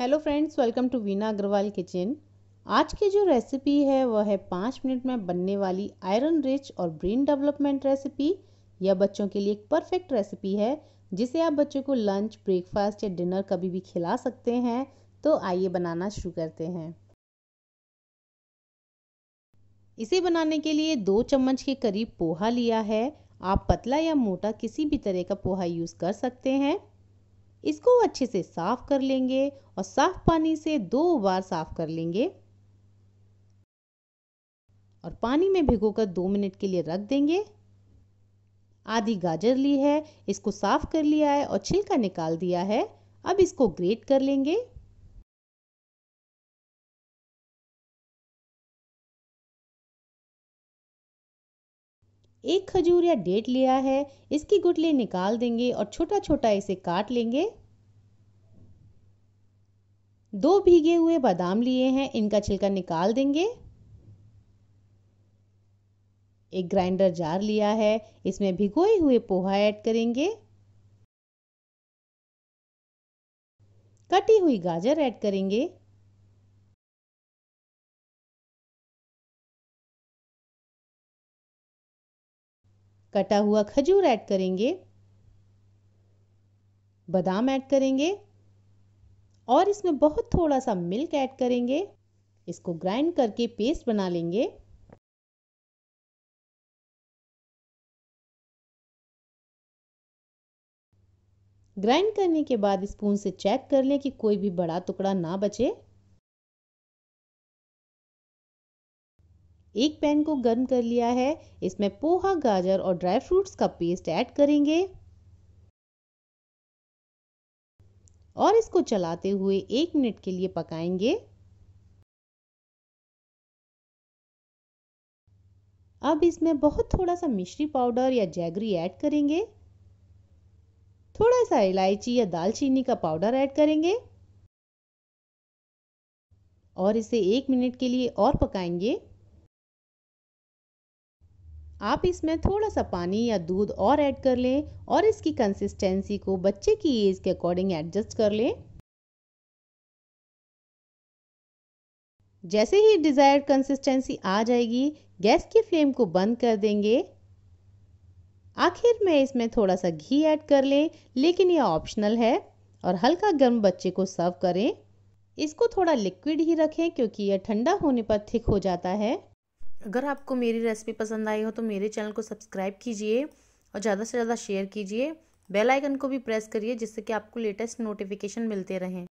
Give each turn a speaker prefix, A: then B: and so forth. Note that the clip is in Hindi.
A: hello friends welcome to Veena Agarwal kitchen आज की जो रेसिपी है वह है पाँच मिनट में बनने वाली आयरन रिच और ब्रेन डेवलपमेंट रेसिपी यह बच्चों के लिए एक परफेक्ट रेसिपी है जिसे आप बच्चों को लंच ब्रेकफास्ट या डिनर कभी भी खिला सकते हैं तो आइए बनाना शुरू करते हैं इसे बनाने के लिए दो चम्मच के करीब पोहा लिया है आप पतला या मोटा किसी भी तरह का पोहा यूज़ कर सकते हैं इसको अच्छे से साफ कर लेंगे और साफ पानी से दो बार साफ कर लेंगे और पानी में भिगोकर दो मिनट के लिए रख देंगे आधी गाजर ली है इसको साफ कर लिया है और छिलका निकाल दिया है अब इसको ग्रेट कर लेंगे
B: एक खजूर या डेट लिया है
A: इसकी गुटली निकाल देंगे और छोटा छोटा इसे काट लेंगे दो भीगे हुए बादाम लिए हैं इनका छिलका निकाल देंगे एक ग्राइंडर जार लिया है इसमें भिगोए हुए पोहा
B: ऐड करेंगे कटी हुई गाजर ऐड करेंगे कटा हुआ खजूर ऐड
A: करेंगे बादाम ऐड करेंगे और इसमें बहुत थोड़ा सा मिल्क ऐड करेंगे इसको ग्राइंड करके पेस्ट बना लेंगे
B: ग्राइंड करने के बाद स्पून से चेक कर लें कि कोई
A: भी बड़ा टुकड़ा ना बचे एक पैन को गर्म कर लिया है इसमें पोहा गाजर और ड्राई फ्रूट्स का पेस्ट ऐड
B: करेंगे और इसको चलाते हुए एक मिनट के लिए पकाएंगे
A: अब इसमें बहुत थोड़ा सा मिश्री पाउडर या जैगरी ऐड करेंगे थोड़ा सा इलायची या दालचीनी का पाउडर ऐड करेंगे और इसे एक मिनट के लिए और पकाएंगे आप इसमें थोड़ा सा पानी या दूध और ऐड कर लें और इसकी कंसिस्टेंसी को बच्चे की एज के अकॉर्डिंग एडजस्ट कर लें जैसे ही डिज़ायर्ड कंसिस्टेंसी आ जाएगी गैस की फ्लेम को बंद कर देंगे आखिर में इसमें थोड़ा सा घी ऐड कर लें लेकिन यह ऑप्शनल है और हल्का गर्म बच्चे को सर्व करें इसको थोड़ा लिक्विड ही रखें क्योंकि यह ठंडा होने पर थिक हो जाता है अगर आपको मेरी रेसिपी पसंद आई हो तो मेरे चैनल को सब्सक्राइब कीजिए और ज़्यादा से ज़्यादा शेयर कीजिए बेल आइकन को भी प्रेस करिए जिससे कि आपको लेटेस्ट नोटिफिकेशन मिलते रहें